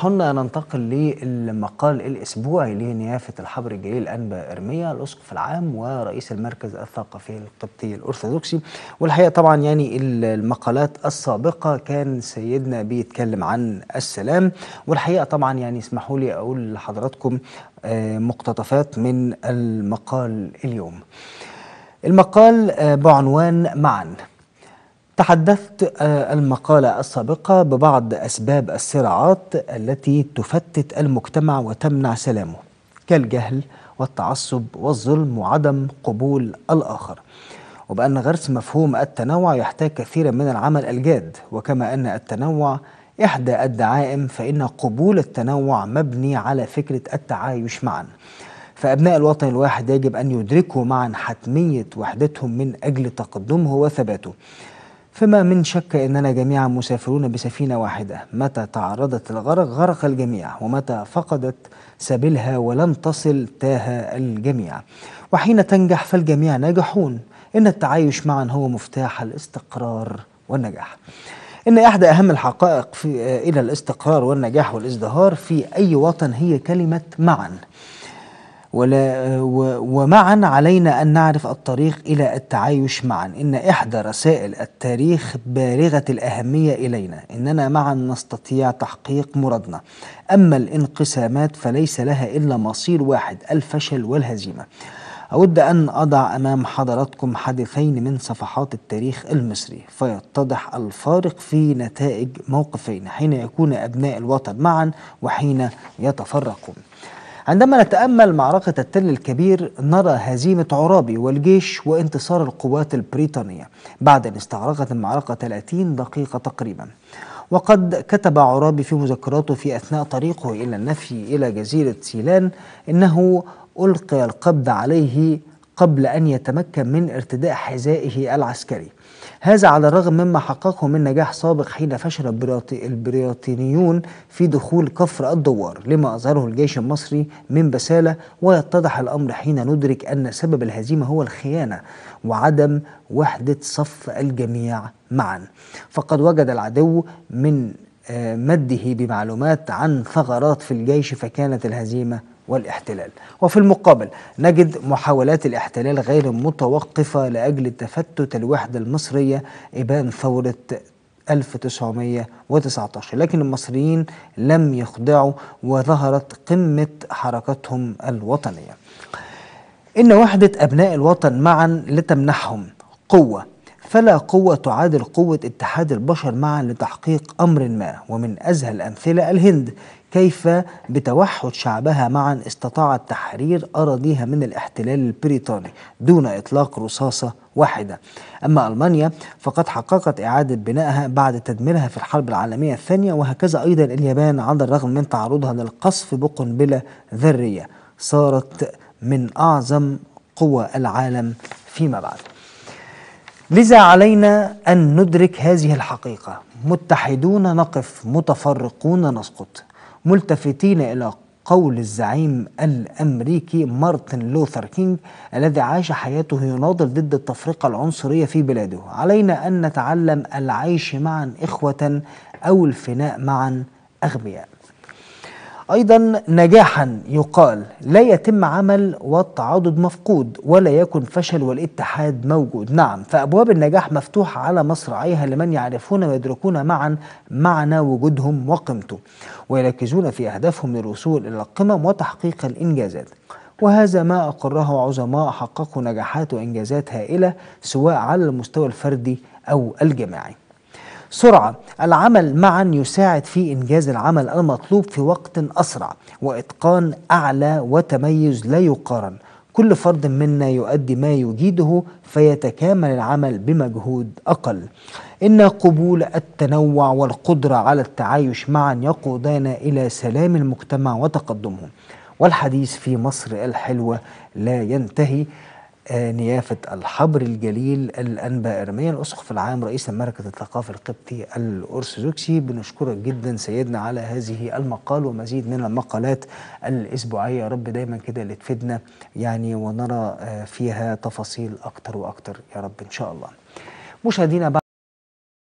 هنا ننتقل للمقال الأسبوعي لنيافة الحبر الجليل أنبا إرميا الأسقف العام ورئيس المركز الثقافي القبطي الأرثوذكسي والحقيقة طبعا يعني المقالات السابقة كان سيدنا بيتكلم عن السلام والحقيقة طبعا يعني اسمحوا لي أقول لحضراتكم آه، مقتطفات من المقال اليوم المقال آه، بعنوان معاً تحدثت آه، المقالة السابقة ببعض أسباب الصراعات التي تفتت المجتمع وتمنع سلامه كالجهل والتعصب والظلم وعدم قبول الآخر وبأن غرس مفهوم التنوع يحتاج كثيرا من العمل الجاد وكما أن التنوع إحدى الدعائم فإن قبول التنوع مبني على فكرة التعايش معا فأبناء الوطن الواحد يجب أن يدركوا معا حتمية وحدتهم من أجل تقدمه وثباته فما من شك أننا جميعا مسافرون بسفينة واحدة متى تعرضت للغرق غرق الجميع ومتى فقدت سبيلها ولم تصل تاه الجميع وحين تنجح فالجميع ناجحون إن التعايش معا هو مفتاح الاستقرار والنجاح إن إحدى أهم الحقائق في إلى الاستقرار والنجاح والازدهار في أي وطن هي كلمة معا ولا ومعا علينا أن نعرف الطريق إلى التعايش معا إن إحدى رسائل التاريخ بالغة الأهمية إلينا إننا معا نستطيع تحقيق مرادنا أما الانقسامات فليس لها إلا مصير واحد الفشل والهزيمة أود أن أضع أمام حضراتكم حدثين من صفحات التاريخ المصري فيتضح الفارق في نتائج موقفين حين يكون أبناء الوطن معا وحين يتفرقون عندما نتأمل معركة التل الكبير نرى هزيمة عرابي والجيش وانتصار القوات البريطانية بعد أن استغرقت المعركة 30 دقيقة تقريبا وقد كتب عرابي في مذكراته في أثناء طريقه إلى النفي إلى جزيرة سيلان إنه ألقي القبض عليه قبل أن يتمكن من ارتداء حذائه العسكري هذا على الرغم مما حققه من نجاح سابق حين فشل البريطانيون في دخول كفر الدوار لما أظهره الجيش المصري من بسالة ويتضح الأمر حين ندرك أن سبب الهزيمة هو الخيانة وعدم وحدة صف الجميع معا فقد وجد العدو من آه، مده بمعلومات عن ثغرات في الجيش فكانت الهزيمة والاحتلال وفي المقابل نجد محاولات الاحتلال غير متوقفة لأجل تفتت الوحدة المصرية إبان ثورة 1919 لكن المصريين لم يخضعوا وظهرت قمة حركتهم الوطنية إن وحدة أبناء الوطن معا لتمنحهم قوة فلا قوة تعادل قوة اتحاد البشر معا لتحقيق أمر ما ومن أزهى الأمثلة الهند كيف بتوحد شعبها معا استطاعت تحرير أراضيها من الاحتلال البريطاني دون إطلاق رصاصة واحدة أما ألمانيا فقد حققت إعادة بنائها بعد تدميرها في الحرب العالمية الثانية وهكذا أيضا اليابان على الرغم من تعرضها للقصف بقنبلة ذرية صارت من أعظم قوى العالم فيما بعد لذا علينا أن ندرك هذه الحقيقة متحدون نقف متفرقون نسقط ملتفتين إلى قول الزعيم الأمريكي مارتن لوثر كينج الذي عاش حياته يناضل ضد التفرقة العنصرية في بلاده علينا أن نتعلم العيش معا إخوة أو الفناء معا أغبياء أيضا نجاحا يقال لا يتم عمل والتعاضد مفقود ولا يكن فشل والاتحاد موجود نعم فأبواب النجاح مفتوحة على مصراعيها لمن يعرفون ويدركون معا معنى وجودهم وقيمته ويركزون في أهدافهم للوصول إلى القمم وتحقيق الإنجازات وهذا ما أقره عظماء حققوا نجاحات وإنجازات هائلة سواء على المستوى الفردي أو الجماعي سرعة العمل معا يساعد في إنجاز العمل المطلوب في وقت أسرع وإتقان أعلى وتميز لا يقارن كل فرد منا يؤدي ما يجيده فيتكامل العمل بمجهود أقل إن قبول التنوع والقدرة على التعايش معا يقودان إلى سلام المجتمع وتقدمه والحديث في مصر الحلوة لا ينتهي نيافة الحبر الجليل الأنبا إرميا الأسقف العام رئيس مركز الثقافة القبطي الأرثوذكسي بنشكرك جدا سيدنا على هذه المقال ومزيد من المقالات الأسبوعية يا رب دايما كده اللي تفيدنا يعني ونرى آه، فيها تفاصيل أكتر وأكتر يا رب إن شاء الله مشاهدينا